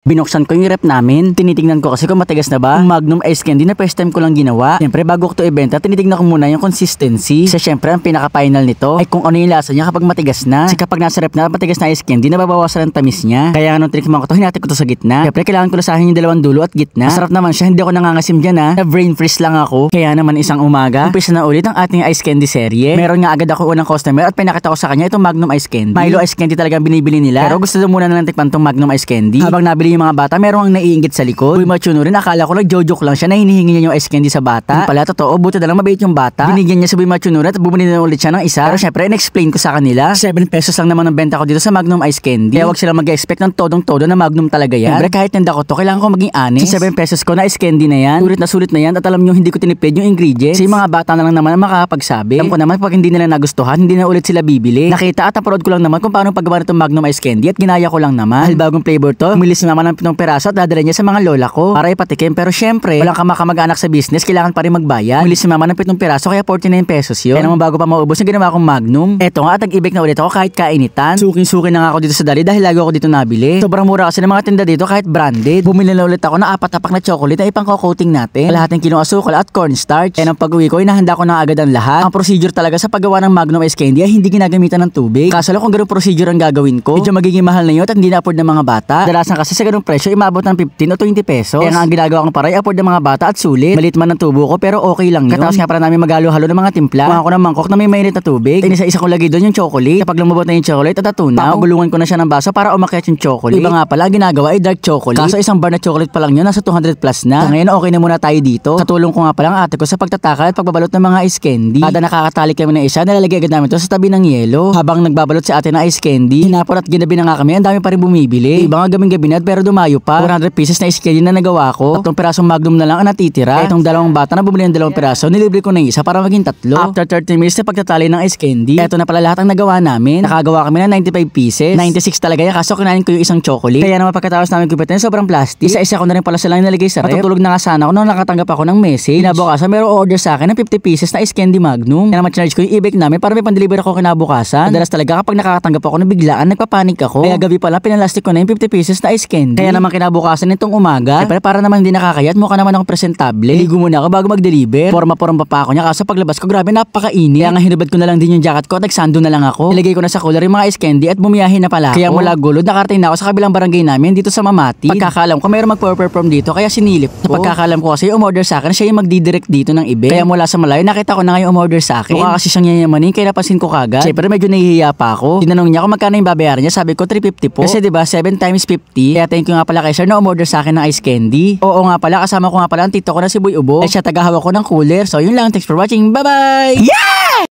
Binuksan ko yung rep namin, tinitingnan ko kasi kung matigas na ba. Yung Magnum Ice Candy na first time ko lang ginawa. Siyempre bago ko to ibenta, tinitingnan ko muna yung consistency. Kasi syempre ang pinaka-final nito ay kung ano yung lasa niya kapag matigas na. Kasi kapag nasa rep na matigas na ice candy, nababawasan ang tamis niya. Kaya anong tinikman ko to, hinati ko to sa gitna. Siyempre kailangan ko lasahin yung dalawang dulo at gitna. Masarap naman siya, hindi ako nangangasim dyan ha. Ah. Na brain freeze lang ako. Kaya naman isang umaga, umpisa na ulit ang ating ice candy serye. Meron nga agad ako unang customer at pinakita ko sa kanya itong Magnum Ice Candy. Milo Ice Candy talaga binibili nila. Pero gusto daw muna nalang tikman tong Magnum Ice Candy. Habang nabili Actually, yung mga bata, merong ang naiingit sa likod. Uy, machuno rin. Akala ko nagjojoke lang siya na hinihingi niya yung ice candy sa bata. Yung pala, totoo. Buti na lang mabait yung bata. Binigyan niya si Boy Machuno at bumili na ulit siya ng isa. Pero syempre, in-explain ko sa kanila. 7 pesos lang naman ang benta ko dito sa Magnum Ice Candy. Kaya huwag sila mag-expect ng todong-todo na Magnum talaga yan. Siyempre, kahit nanda ko to, kailangan ko maging honest. Sa 7 pesos ko na ice candy na yan. Sulit na sulit na yan. At alam niyo hindi ko tinipid yung ingredients. Sa mga bata na lang naman ang makakapagsabi. Alam ko naman, pag hindi nila nagustuhan, hindi na ulit sila bibili. Nakita at naparod ko lang naman kung paano paggawa nitong Magnum Ice Candy at ginaya ko lang naman. Dahil flavor to, umilis na ng pitong peraso at dadala niya sa mga lola ko para ipatikim. Pero syempre, walang kamakamag-anak sa business, kailangan pa rin magbayad. Muli si mama ng pitong peraso kaya 49 pesos yun. Kaya naman bago pa maubos na ginawa kong magnum. Eto nga, tag-ibig na ulit ako kahit kainitan. Suking-sukin na nga ako dito sa dali dahil lagi ako dito nabili. Sobrang mura kasi ng mga tinda dito kahit branded. Bumili na ulit ako ng apat tapak na chocolate na ipang-coating natin. Lahat ng kinong asukal at cornstarch. Kaya nang pag-uwi ko, inahanda ko na agad ang lahat. Ang procedure talaga sa paggawa ng magnum ice candy ay hindi ginagamitan ng tubig. Kaso lang kung ganun procedure ang gagawin ko, medyo magiging mahal na yun at hindi na afford ng mga bata. Dalasan kasi sa ganung presyo, umabot ng 15 o 20 pesos. Kaya nga ang ginagawa kong paray, afford ng mga bata at sulit. Malit man ang tubo ko pero okay lang yun. Katapos nga para namin maghalo halo ng mga timpla. Kuha ko ng mangkok na may mainit na tubig. Tinisa-isa ko lagi doon yung chocolate. Kapag lumabot na yung chocolate at natunaw, pagulungan ko na siya ng baso para umakyat yung chocolate. Iba nga pala, ginagawa ay dark chocolate. Kaso isang bar na chocolate pa lang yun, nasa 200 plus na. Sa ngayon, okay na muna tayo dito. Katulong ko nga pala ang ate ko sa pagtataka at pagbabalot ng mga ice candy. Kada nakakatali kami ng isa, nilalagay agad namin to sa tabi ng yelo. Habang nagbabalot si ate ng ice candy, hinapon at ginabi na nga kami, ang dami pa rin bumibili. Ibang nga gabing gabi na pero para dumayo pa, 400 pieces na iskilya na nagawa ko, tatlong pirasong magnum na lang ang natitira. Itong dalawang bata na bumili ng dalawang piraso, nilibre ko ng isa para maging tatlo. After 30 minutes na pagtatali ng ice candy, eto na pala lahat ang nagawa namin. Nakagawa kami ng 95 pieces. 96 talaga yan, kaso kinain ko yung isang chocolate. Kaya naman pagkatapos namin kupitin, sobrang plastic. Isa-isa ko na rin pala silang nilagay sa ref. Matutulog na nga sana ako nung nakatanggap ako ng message. Kinabukasan, mayroong order sa akin ng 50 pieces na ice candy magnum. Kaya naman charge ko yung e-bake namin para may pandeliver ako kinabukasan. Madalas talaga kapag nakakatanggap ako ng biglaan, nagpapanik ako. Kaya gabi pala pinalastic ko na yung 50 pieces na ice candy Andy. Kaya naman kinabukasan nitong umaga. Eh, para, para naman hindi nakakayat, mukha naman akong presentable. Ligo muna ako bago mag-deliver. Forma-forma pa ako niya. kasi paglabas ko, grabe, napakainit. Kaya nga hinubad ko na lang din yung jacket ko at nagsando na lang ako. Ilagay ko na sa cooler yung mga ice candy at bumiyahin na pala Kaya mula gulod, nakarating na ako sa kabilang barangay namin dito sa Mamati. Pagkakalam ko, mayroong mag-perform dito kaya sinilip ko. Sa pagkakalam ko kasi yung umorder sa akin, siya yung magdidirect dito ng event. Kaya mula sa malayo, nakita ko na nga yung umorder sa akin. Mukha kasi siyang yayamanin, kaya napansin ko kagad. Siyempre medyo nahihiya pa ako. Tinanong niya kung magkano yung babayaran niya, sabi ko 350 po. Kasi 'di ba 7 times 50, kaya Thank you nga pala kay sir na umorder sa akin ng ice candy. Oo nga pala, kasama ko nga pala ang tito ko na si Boy Ubo. At siya tagahawak ko ng cooler. So yun lang, thanks for watching. Bye-bye! Yeah!